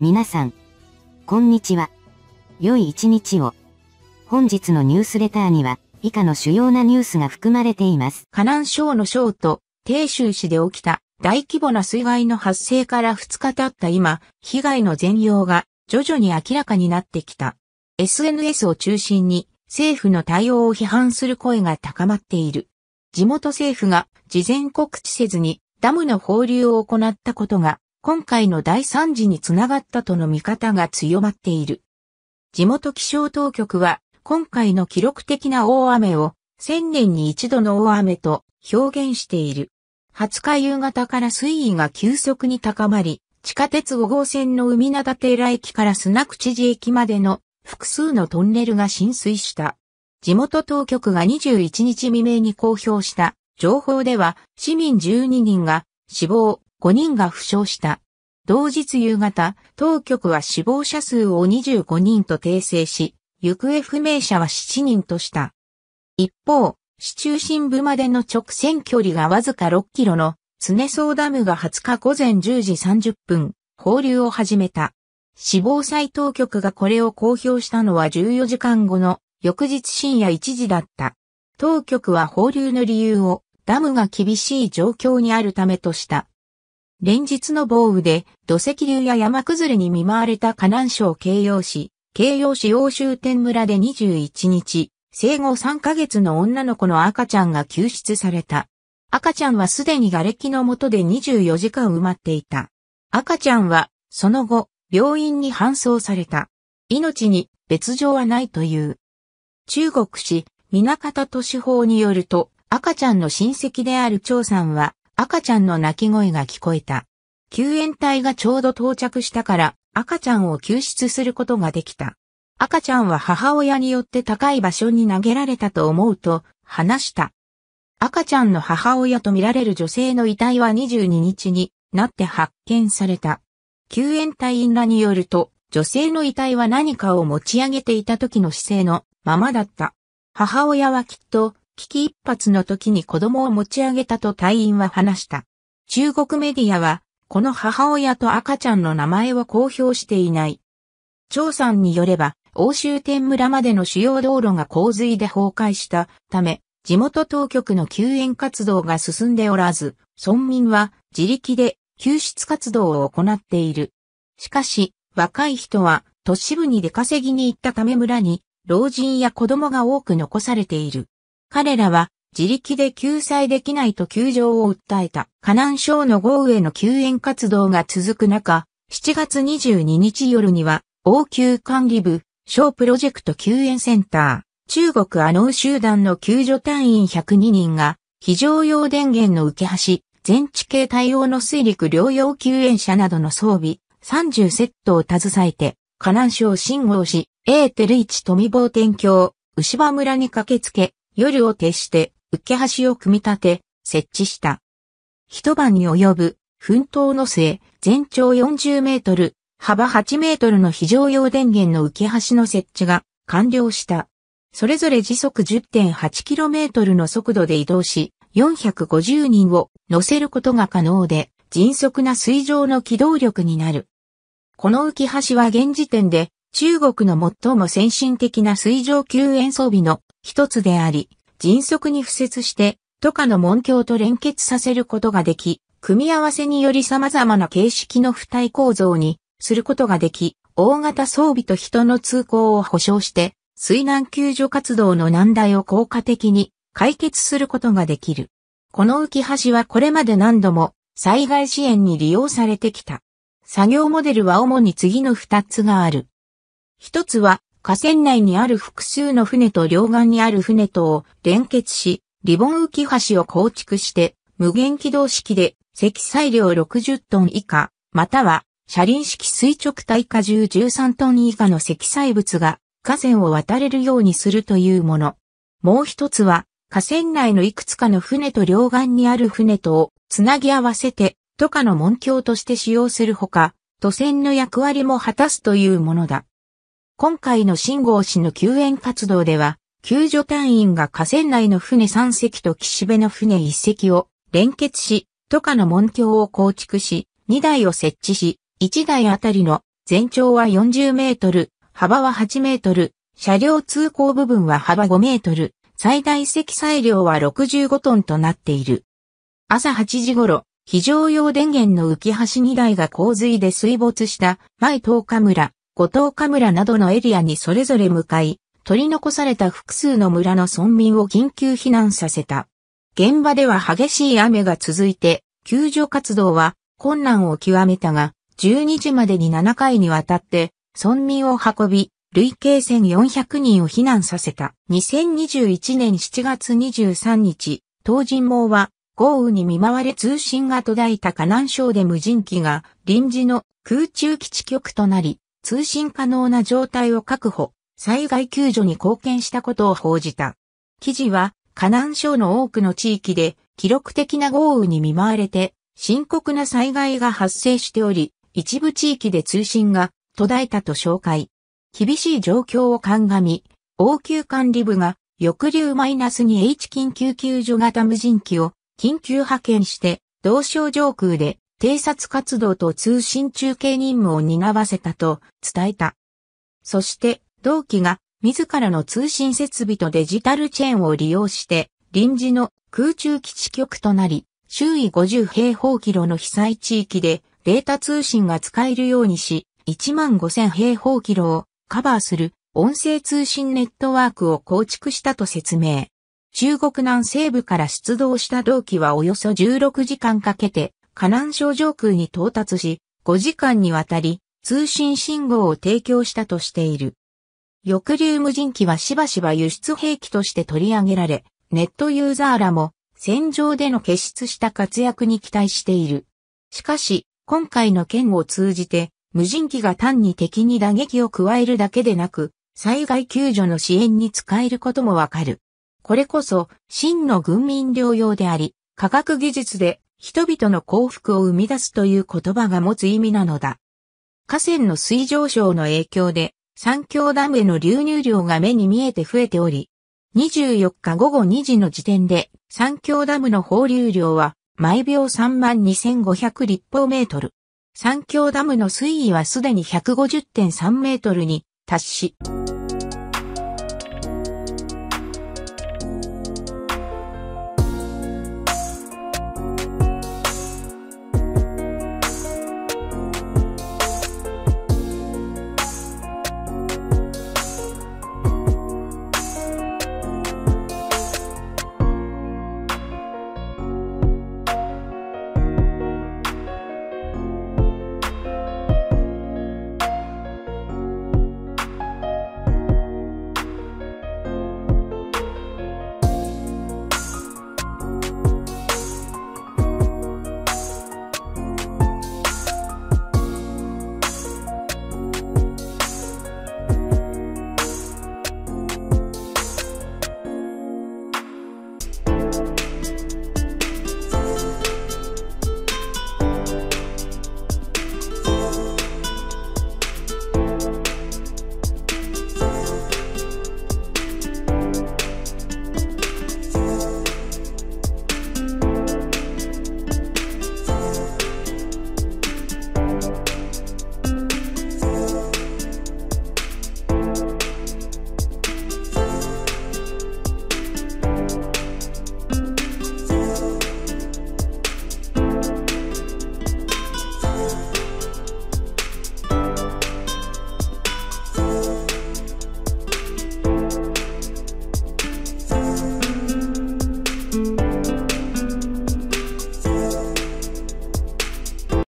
皆さん、こんにちは。良い一日を。本日のニュースレターには、以下の主要なニュースが含まれています。河南省の省都、鄭州市で起きた大規模な水害の発生から2日経った今、被害の全容が徐々に明らかになってきた。SNS を中心に政府の対応を批判する声が高まっている。地元政府が事前告知せずにダムの放流を行ったことが今回の大惨事につながったとの見方が強まっている。地元気象当局は今回の記録的な大雨を1000年に一度の大雨と表現している。20日夕方から水位が急速に高まり、地下鉄5号線の海灘寺駅から砂口寺駅までの複数のトンネルが浸水した。地元当局が21日未明に公表した情報では市民12人が死亡、5人が負傷した。同日夕方、当局は死亡者数を25人と訂正し、行方不明者は7人とした。一方、市中心部までの直線距離がわずか6キロのソーダムが20日午前10時30分、放流を始めた。死亡祭当局がこれを公表したのは14時間後の翌日深夜1時だった。当局は放流の理由をダムが厳しい状況にあるためとした。連日の暴雨で土石流や山崩れに見舞われた河南省慶陽市、慶陽市欧州天村で21日、生後3ヶ月の女の子の赤ちゃんが救出された。赤ちゃんはすでに瓦礫の下で24時間埋まっていた。赤ちゃんは、その後、病院に搬送された。命に別状はないという。中国市、南方都市法によると、赤ちゃんの親戚である張さんは、赤ちゃんの泣き声が聞こえた。救援隊がちょうど到着したから赤ちゃんを救出することができた。赤ちゃんは母親によって高い場所に投げられたと思うと話した。赤ちゃんの母親と見られる女性の遺体は22日になって発見された。救援隊員らによると、女性の遺体は何かを持ち上げていた時の姿勢のままだった。母親はきっと危機一発の時に子供を持ち上げたと隊員は話した。中国メディアは、この母親と赤ちゃんの名前を公表していない。張さんによれば、欧州天村までの主要道路が洪水で崩壊したため、地元当局の救援活動が進んでおらず、村民は自力で救出活動を行っている。しかし、若い人は都市部に出稼ぎに行ったため村に老人や子供が多く残されている。彼らは自力で救済できないと窮状を訴えた。河南省の豪雨への救援活動が続く中、7月22日夜には、応急管理部、小プロジェクト救援センター、中国アノー集団の救助隊員102人が、非常用電源の受け橋、全地形対応の水陸両用救援車などの装備、30セットを携えて、河南省信号市、エーテル一富坊天橋、牛場村に駆けつけ、夜を徹して、受け橋を組み立て、設置した。一晩に及ぶ、奮闘の末、全長40メートル、幅8メートルの非常用電源の受け橋の設置が完了した。それぞれ時速 10.8km の速度で移動し、450人を乗せることが可能で、迅速な水上の機動力になる。この浮橋は現時点で中国の最も先進的な水上救援装備の一つであり、迅速に付設して、都下の門橋と連結させることができ、組み合わせにより様々な形式の付帯構造にすることができ、大型装備と人の通行を保障して、水難救助活動の難題を効果的に解決することができる。この浮橋はこれまで何度も災害支援に利用されてきた。作業モデルは主に次の二つがある。一つは河川内にある複数の船と両岸にある船とを連結し、リボン浮き橋を構築して、無限軌道式で、積載量60トン以下、または、車輪式垂直耐荷重13トン以下の積載物が、河川を渡れるようにするというもの。もう一つは、河川内のいくつかの船と両岸にある船とをつなぎ合わせて、とかの門橋として使用するほか、渡船の役割も果たすというものだ。今回の新号氏の救援活動では、救助隊員が河川内の船3隻と岸辺の船1隻を連結し、都下の門橋を構築し、2台を設置し、1台あたりの全長は40メートル、幅は8メートル、車両通行部分は幅5メートル、最大積載量は65トンとなっている。朝8時頃、非常用電源の浮き橋2台が洪水で水没した前東日村、五島カ村などのエリアにそれぞれ向かい、取り残された複数の村の村民を緊急避難させた。現場では激しい雨が続いて、救助活動は困難を極めたが、12時までに7回にわたって、村民を運び、累計1400人を避難させた。2021年7月23日、東尋網は豪雨に見舞われ通信が途絶えた河南省で無人機が臨時の空中基地局となり、通信可能な状態を確保、災害救助に貢献したことを報じた。記事は、河南省の多くの地域で記録的な豪雨に見舞われて深刻な災害が発生しており、一部地域で通信が途絶えたと紹介。厳しい状況を鑑み、応急管理部が抑留 -2H 緊急救助型無人機を緊急派遣して、同省上空で偵察活動と通信中継任務を担わせたと伝えた。そして、同期が自らの通信設備とデジタルチェーンを利用して、臨時の空中基地局となり、周囲50平方キロの被災地域でデータ通信が使えるようにし、15000平方キロをカバーする音声通信ネットワークを構築したと説明。中国南西部から出動した同期はおよそ16時間かけて河南省上空に到達し、5時間にわたり通信信号を提供したとしている。抑留無人機はしばしば輸出兵器として取り上げられ、ネットユーザーらも戦場での結出した活躍に期待している。しかし、今回の件を通じて、無人機が単に敵に打撃を加えるだけでなく、災害救助の支援に使えることもわかる。これこそ、真の軍民療養であり、科学技術で人々の幸福を生み出すという言葉が持つ意味なのだ。河川の水上昇の影響で、三峡ダムへの流入量が目に見えて増えており、24日午後2時の時点で、三峡ダムの放流量は、毎秒32,500立方メートル。三峡ダムの水位はすでに150.3メートルに達し、